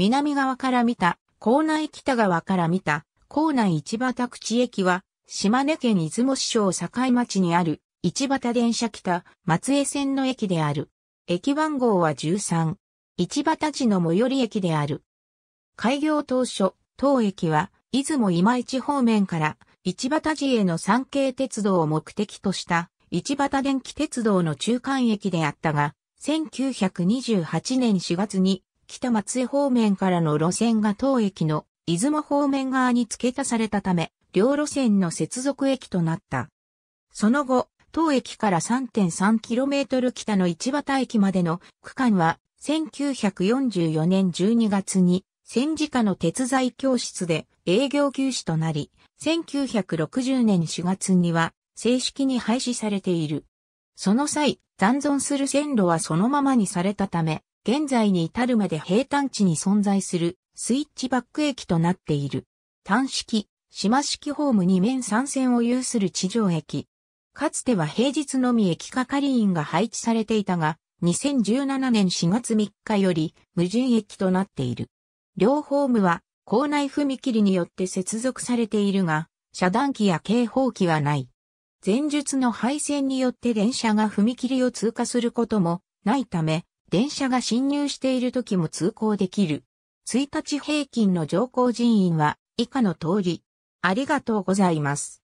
南側から見た、校内北側から見た、校内市畑口駅は、島根県出雲市省境町にある、市畑電車北、松江線の駅である。駅番号は13。市畑地の最寄り駅である。開業当初、当駅は、出雲今市方面から、市畑地への山系鉄道を目的とした、市畑電気鉄道の中間駅であったが、1928年4月に北松江方面からの路線が当駅の出雲方面側に付け足されたため、両路線の接続駅となった。その後、当駅から 3.3km 北の市畑駅までの区間は、1944年12月に戦時下の鉄材教室で営業休止となり、1960年4月には正式に廃止されている。その際、残存する線路はそのままにされたため、現在に至るまで平坦地に存在するスイッチバック駅となっている。単式、島式ホーム2面3線を有する地上駅。かつては平日のみ駅係員が配置されていたが、2017年4月3日より無人駅となっている。両ホームは校内踏切によって接続されているが、遮断機や警報機はない。前述の配線によって電車が踏切を通過することもないため、電車が進入している時も通行できる。1日平均の乗降人員は以下の通り。ありがとうございます。